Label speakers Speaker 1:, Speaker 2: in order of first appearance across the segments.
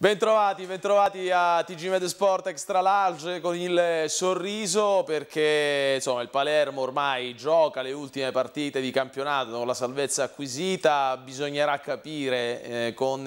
Speaker 1: Bentrovati, bentrovati a TG Med Sport Extra Large con il sorriso perché insomma, il Palermo ormai gioca le ultime partite di campionato con la salvezza acquisita, bisognerà capire eh, con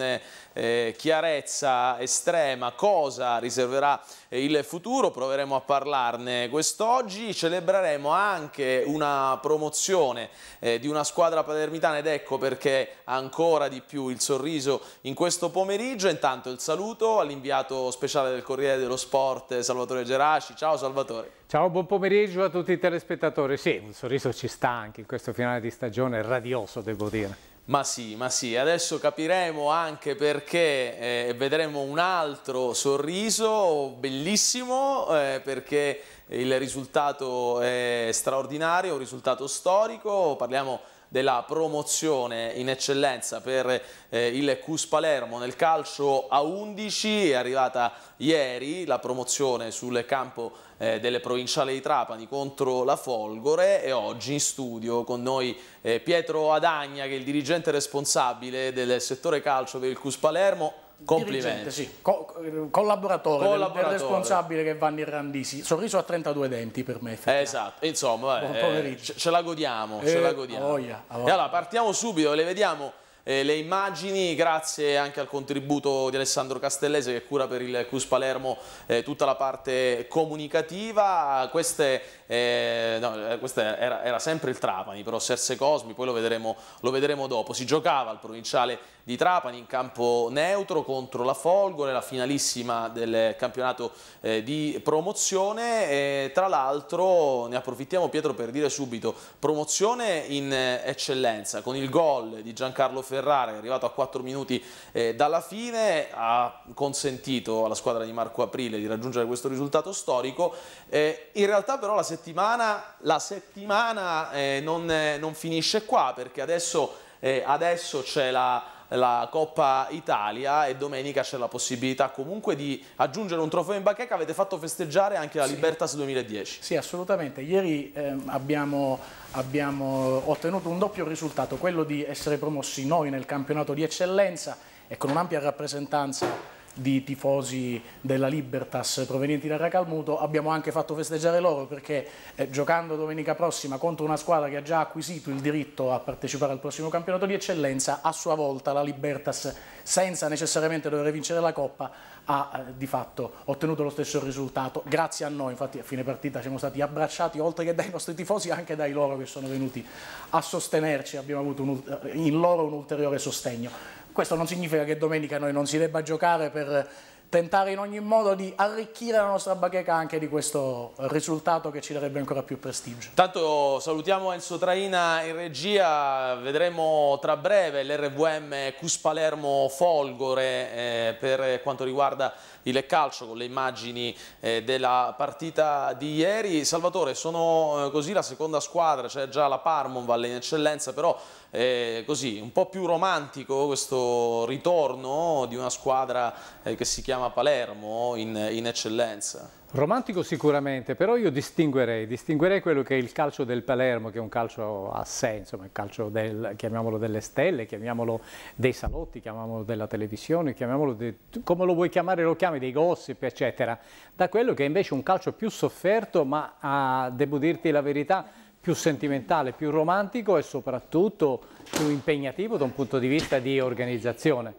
Speaker 1: eh, chiarezza estrema cosa riserverà eh, il futuro, proveremo a parlarne quest'oggi, celebreremo anche una promozione eh, di una squadra palermitana ed ecco perché ancora di più il sorriso in questo pomeriggio, intanto il saluto all'inviato speciale del Corriere dello Sport Salvatore Geraci, ciao Salvatore.
Speaker 2: Ciao, buon pomeriggio a tutti i telespettatori. Sì, un sorriso ci sta anche in questo finale di stagione radioso, devo dire.
Speaker 1: Ma sì, ma sì, adesso capiremo anche perché eh, vedremo un altro sorriso bellissimo eh, perché il risultato è straordinario, un risultato storico, parliamo di della promozione in eccellenza per eh, il Cus Palermo nel calcio a 11, è arrivata ieri la promozione sul campo eh, delle provinciali di Trapani contro la Folgore e oggi in studio con noi eh, Pietro Adagna che è il dirigente responsabile del settore calcio per il Cus Palermo Complimenti. Sì.
Speaker 3: Co collaboratore, eh, collaboratore. Del, responsabile che Vanni Randisi. Sorriso a 32 denti per me.
Speaker 1: Esatto, insomma, vabbè, eh, ce, la godiamo. Eh, ce la eh, godiamo. Voglia, voglia. E allora partiamo subito, le vediamo eh, le immagini, grazie anche al contributo di Alessandro Castellese che cura per il Cus Palermo eh, tutta la parte comunicativa, queste, eh, no, eh, queste era, era, sempre il Trapani, però Serse Cosmi, poi lo vedremo, lo vedremo dopo, si giocava al provinciale di Trapani in campo neutro contro la Folgore, la finalissima del campionato eh, di promozione. E, tra l'altro ne approfittiamo Pietro per dire subito promozione in eh, eccellenza con il gol di Giancarlo Ferrara arrivato a 4 minuti eh, dalla fine ha consentito alla squadra di Marco Aprile di raggiungere questo risultato storico. Eh, in realtà però la settimana, la settimana eh, non, eh, non finisce qua perché adesso eh, adesso c'è la la Coppa Italia e domenica c'è la possibilità comunque di aggiungere un trofeo in bacheca, avete fatto festeggiare anche la sì. Libertas 2010.
Speaker 3: Sì, assolutamente, ieri ehm, abbiamo, abbiamo ottenuto un doppio risultato, quello di essere promossi noi nel campionato di eccellenza e con un'ampia rappresentanza di tifosi della Libertas provenienti da Racalmuto, abbiamo anche fatto festeggiare loro perché eh, giocando domenica prossima contro una squadra che ha già acquisito il diritto a partecipare al prossimo campionato di eccellenza, a sua volta la Libertas senza necessariamente dover vincere la Coppa ha eh, di fatto ottenuto lo stesso risultato, grazie a noi, infatti a fine partita siamo stati abbracciati oltre che dai nostri tifosi anche dai loro che sono venuti a sostenerci, abbiamo avuto un, in loro un ulteriore sostegno. Questo non significa che domenica noi non si debba giocare per tentare in ogni modo di arricchire la nostra bacheca anche di questo risultato che ci darebbe ancora più prestigio.
Speaker 1: Intanto salutiamo Enzo Traina in regia, vedremo tra breve l'RVM Cuspalermo Folgore eh, per quanto riguarda il calcio con le immagini eh, della partita di ieri. Salvatore, sono eh, così la seconda squadra, c'è cioè già la Parmonval in eccellenza, però eh, così, un po' più romantico questo ritorno di una squadra eh, che si chiama Palermo in, in eccellenza.
Speaker 2: Romantico sicuramente, però io distinguerei, distinguerei, quello che è il calcio del Palermo, che è un calcio a sé, insomma, il calcio del, chiamiamolo delle stelle, chiamiamolo dei salotti, chiamiamolo della televisione, chiamiamolo di, come lo vuoi chiamare, lo chiami, dei gossip, eccetera, da quello che è invece un calcio più sofferto, ma ah, devo dirti la verità, più sentimentale, più romantico e soprattutto più impegnativo da un punto di vista di organizzazione.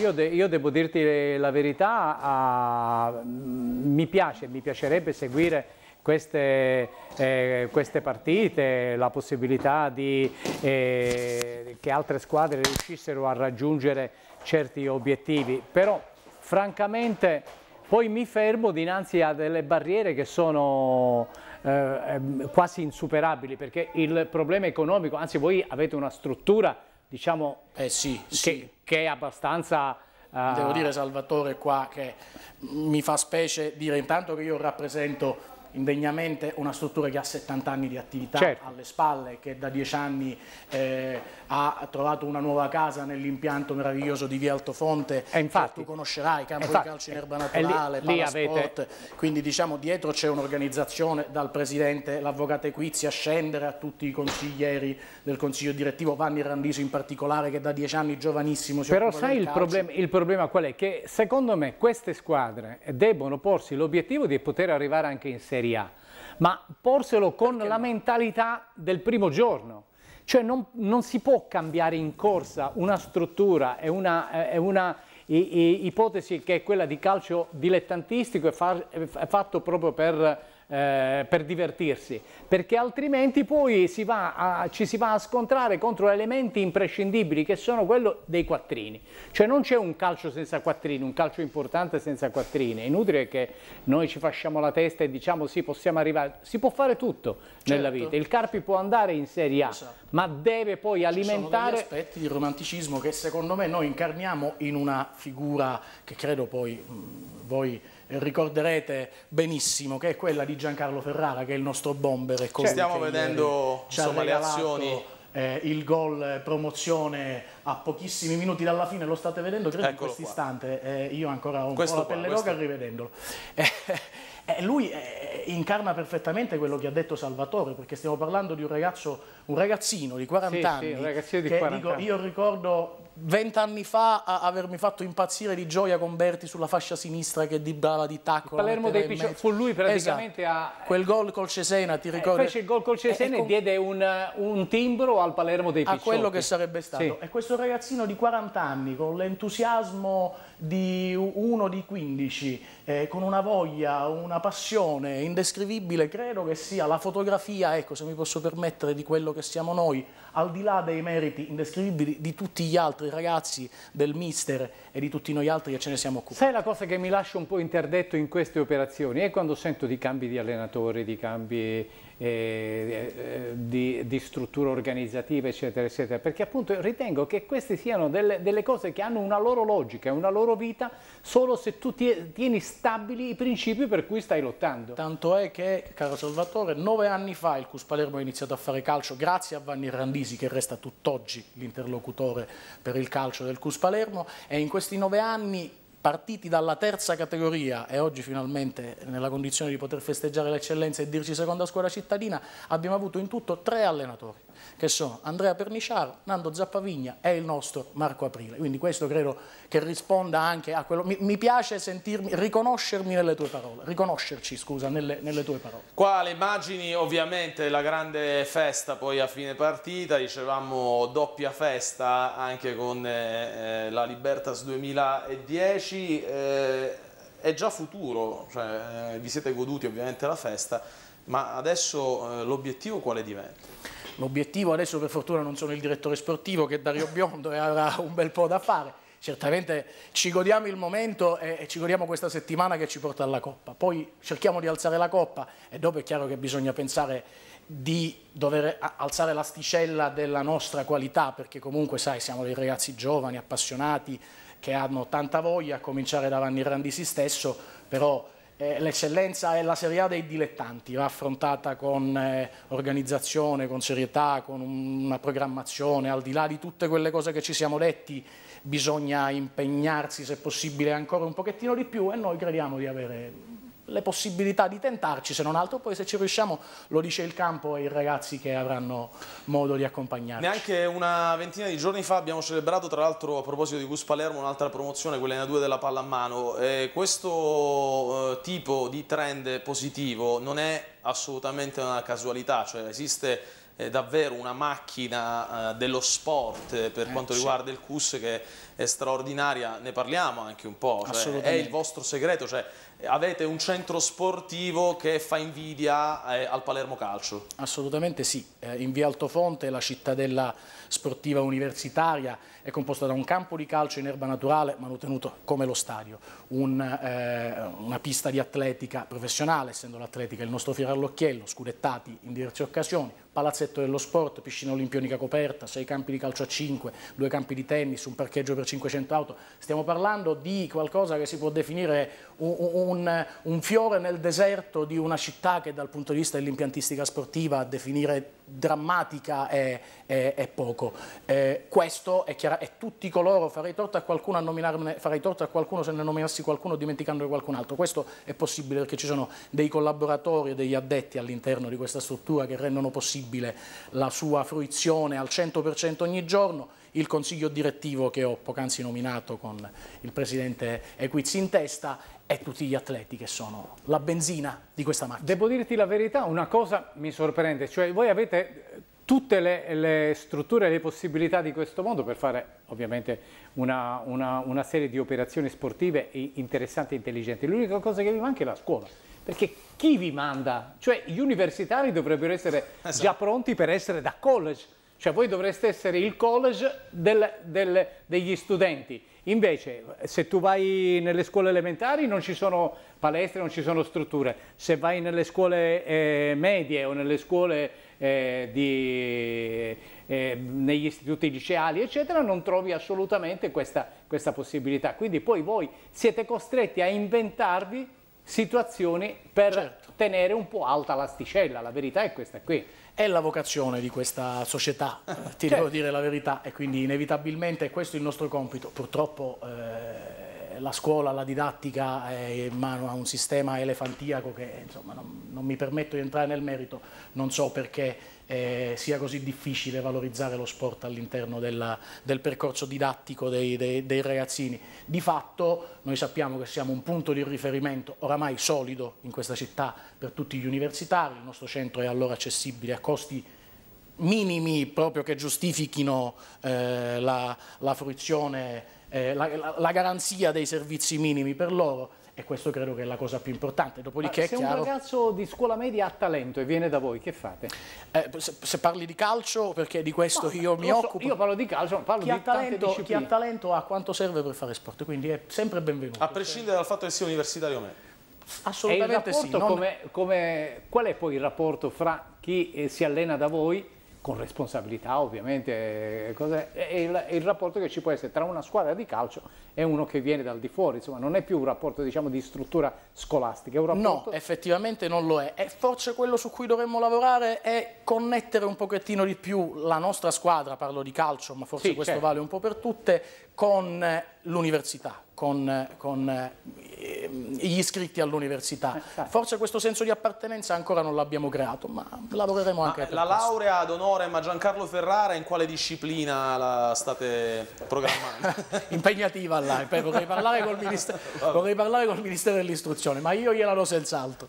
Speaker 2: Io, de io devo dirti la verità, a... Mm, mi piace, mi piacerebbe seguire queste, eh, queste, partite, la possibilità di, eh, che altre squadre riuscissero a raggiungere certi obiettivi, però francamente poi mi fermo dinanzi a delle barriere che sono eh, quasi insuperabili perché il problema economico, anzi voi avete una struttura diciamo eh sì, che, sì. che è abbastanza... Eh, Devo dire
Speaker 3: Salvatore qua che mi fa specie dire intanto che io rappresento indegnamente una struttura che ha 70 anni di attività certo. alle spalle, che da 10 anni eh, ha trovato una nuova casa nell'impianto meraviglioso di Via Altofonte, e infatti, tu conoscerai, campo infatti, di calcio in eh, erba naturale, lì, lì quindi diciamo dietro c'è un'organizzazione dal Presidente, l'Avvocato Equizia, a scendere a tutti i consiglieri del Consiglio Direttivo, Vanni Randiso in particolare che da 10 anni giovanissimo si Però sai il problema,
Speaker 2: il problema qual è? Che secondo me queste squadre debbono porsi l'obiettivo di poter arrivare anche in Serie Serie A, ma porselo con Perché la no? mentalità del primo giorno. Cioè non, non, si può cambiare in corsa una struttura è una, eh, una i, i, ipotesi che è quella di calcio dilettantistico è, far, e fatto proprio per eh, per divertirsi, perché altrimenti poi si a, ci si va a scontrare contro elementi imprescindibili che sono quello dei quattrini. Cioè non c'è un calcio senza quattrini, un calcio importante senza quattrini. È inutile che noi ci facciamo la testa e diciamo sì, possiamo arrivare. Si può fare tutto certo. nella vita. Il Carpi può andare in Serie A, esatto. ma deve poi
Speaker 3: alimentare... Ci aspetti di romanticismo che secondo me noi incarniamo in una figura che credo poi mh, voi ricorderete benissimo, che è quella di Giancarlo Ferrara, che è il nostro bomber. E cioè, stiamo vedendo insomma, le azioni... Eh, il gol eh, promozione a pochissimi minuti dalla fine, lo state vedendo, credo Eccolo in questo istante, eh, io ancora ho un questo po' la pelle qua, rivedendolo. Eh, eh, lui eh, eh, incarna perfettamente quello che ha detto Salvatore, perché stiamo parlando di un ragazzo, un ragazzino di 40 sì, anni. Sì, un ragazzino di che, 40 dico, anni. Io ricordo vent'anni fa avermi fatto impazzire di gioia con Berti sulla fascia sinistra che dibrava di tacco. Il Palermo dei Piccioni fu lui praticamente esatto. a... Quel gol col Cesena,
Speaker 2: ti eh, ricordi? fece il gol col eh, Cesena ecco. e, con... diede un, un, timbro al Palermo dei Piccioni. A quello che sarebbe stato. Sì. E
Speaker 3: questo ragazzino di 40 anni con l'entusiasmo di uno di 15, eh, con una voglia, una passione indescrivibile, credo che sia la fotografia, ecco se mi posso permettere, di quello che siamo noi, al di là dei
Speaker 2: meriti indescrivibili di tutti gli altri ragazzi, del mister e di tutti noi altri che ce ne siamo occupati. Sai la cosa che mi lascia un po' interdetto in queste operazioni? È quando sento di cambi di allenatore, di cambi eh, eh, di, di, struttura organizzativa, eccetera, eccetera, perché appunto ritengo che queste siano delle, delle cose che hanno una loro logica, una loro vita, solo se tu tieni stabili i principi per cui stai lottando. Tanto è che, caro
Speaker 3: Salvatore, nove anni fa il Cus Palermo ha iniziato a fare calcio grazie a Vanni Randisi, che resta tutt'oggi l'interlocutore per il calcio del Cus Palermo, e in questi nove anni partiti dalla terza categoria e oggi finalmente nella condizione di poter festeggiare l'eccellenza e dirci seconda scuola cittadina, abbiamo avuto in tutto tre allenatori che sono Andrea Perniciaro, Nando Zappavigna e il nostro Marco Aprile. Quindi questo credo che risponda anche a quello... Mi, mi piace sentirmi, riconoscermi nelle tue parole, riconoscerci, scusa, nelle, nelle tue parole.
Speaker 1: Qua le immagini, ovviamente, la grande festa poi a fine partita, dicevamo doppia festa anche con eh, eh la Libertas 2010, eh, è già futuro, cioè, eh, vi siete goduti ovviamente la festa, ma adesso eh, l'obiettivo quale diventa?
Speaker 3: L'obiettivo adesso per fortuna non sono il direttore sportivo che è Dario Biondo e avrà un bel po' da fare. Certamente ci godiamo il momento e, e ci godiamo questa settimana che ci porta alla Coppa. Poi cerchiamo di alzare la Coppa e dopo è chiaro che bisogna pensare di dover alzare l'asticella della nostra qualità perché comunque sai siamo dei ragazzi giovani, appassionati, che hanno tanta voglia a cominciare da Vanni Randisi stesso, però eh, l'eccellenza è la Serie A dei dilettanti, va affrontata con eh, organizzazione, con serietà, con una programmazione, al di là di tutte quelle cose che ci siamo detti, bisogna impegnarsi se possibile ancora un pochettino di più e noi crediamo di avere le possibilità di tentarci, se non altro poi se ci riusciamo lo dice il campo e i ragazzi che avranno modo di accompagnarci. Neanche
Speaker 1: una ventina di giorni fa abbiamo celebrato tra l'altro a proposito di Gus Palermo un'altra promozione, quella in A2 della pallamano, eh, questo eh, tipo di trend positivo non è assolutamente una casualità, cioè esiste eh, davvero una macchina eh, dello sport eh, per eh, quanto riguarda il CUS che è straordinaria, ne parliamo anche un po', cioè, è il vostro segreto, cioè, avete un centro sportivo che fa invidia eh, al Palermo Calcio.
Speaker 3: Assolutamente sì, in via Altofonte la cittadella sportiva universitaria è composta da un campo di calcio in erba naturale manutenuto come lo stadio, un, eh, una pista di atletica professionale, essendo l'atletica il nostro fiore all'occhiello, scudettati in diverse occasioni, palazzetto dello sport, piscina olimpionica coperta, sei campi di calcio a 5, due campi di tennis, un parcheggio per 500 auto. Stiamo parlando di qualcosa che si può definire un, un, un fiore nel deserto di una città che dal punto di vista dell'impiantistica sportiva a definire drammatica è, è, è poco. Eh, questo è chiaro, e tutti coloro, farei torto a qualcuno a nominarne, farei torto a qualcuno se ne nominassi qualcuno dimenticandone qualcun altro. Questo è possibile perché ci sono dei collaboratori, degli addetti all'interno di questa struttura che rendono possibile possibile la sua fruizione al 100% ogni giorno, il consiglio direttivo che ho poc'anzi nominato con il presidente Equiz
Speaker 2: in testa e tutti gli atleti che sono la benzina di questa macchina. Devo dirti la verità, una cosa mi sorprende, cioè voi avete tutte le, le strutture e le possibilità di questo mondo per fare ovviamente una, una, una serie di operazioni sportive interessanti e intelligenti. L'unica cosa che vi manca è la scuola perché chi vi manda? Cioè gli universitari dovrebbero essere esatto. già pronti per essere da college, cioè voi dovreste essere il college del, del, degli studenti Invece, se tu vai nelle scuole elementari non ci sono palestre, non ci sono strutture. Se vai nelle scuole eh, medie o nelle scuole eh, di, eh, negli istituti liceali, eccetera, non trovi assolutamente questa, questa possibilità. Quindi poi voi siete costretti a inventarvi situazioni per certo. tenere un po' alta l'asticella, la verità è questa qui è la vocazione di questa società, eh, ti devo certo. dire la
Speaker 3: verità, e quindi inevitabilmente questo è il nostro compito. Purtroppo... Eh, la scuola, la didattica è eh, in mano a un sistema elefantiaco che insomma, non, non, mi permetto di entrare nel merito, non so perché eh, sia così difficile valorizzare lo sport all'interno del percorso didattico dei, dei, dei, ragazzini. Di fatto noi sappiamo che siamo un punto di riferimento oramai solido in questa città per tutti gli universitari, il nostro centro è allora accessibile a costi minimi proprio che giustifichino eh, la, la, fruizione, eh, la, la, garanzia dei servizi minimi per loro e questo credo che è la cosa più importante. Dopodiché se chiaro, un
Speaker 2: ragazzo di scuola media ha
Speaker 3: talento e viene da voi, che fate? Eh, se, se, parli di calcio, perché di questo no, io mi so, occupo. Io
Speaker 2: parlo di calcio, ma parlo chi di talento, Chi ha
Speaker 3: talento ha quanto serve per fare sport, quindi è sempre benvenuto. A
Speaker 1: prescindere dal fatto che sia universitario o meno.
Speaker 2: Assolutamente sì. Non... Come, come, qual è poi il rapporto fra chi eh, si allena da voi con responsabilità ovviamente, eh, e il, il, rapporto che ci può essere tra una squadra di calcio e uno che viene dal di fuori, insomma non è più un rapporto diciamo, di struttura scolastica. Rapporto... No,
Speaker 3: effettivamente non lo è e forse quello su cui dovremmo lavorare è connettere un pochettino di più la nostra squadra, parlo di calcio ma forse sì, questo certo. vale un po' per tutte, con eh, l'università, con, eh, con Ehm, gli iscritti all'università. Eh, certo. Forse questo senso di appartenenza ancora non l'abbiamo creato, ma lavoreremo anche ma per La questo.
Speaker 1: laurea ad onore, ma Giancarlo Ferrara in quale disciplina la state programmando? Impegnativa là, eh, vorrei parlare,
Speaker 3: vorrei parlare col Ministero dell'Istruzione, ma io gliela do senz'altro.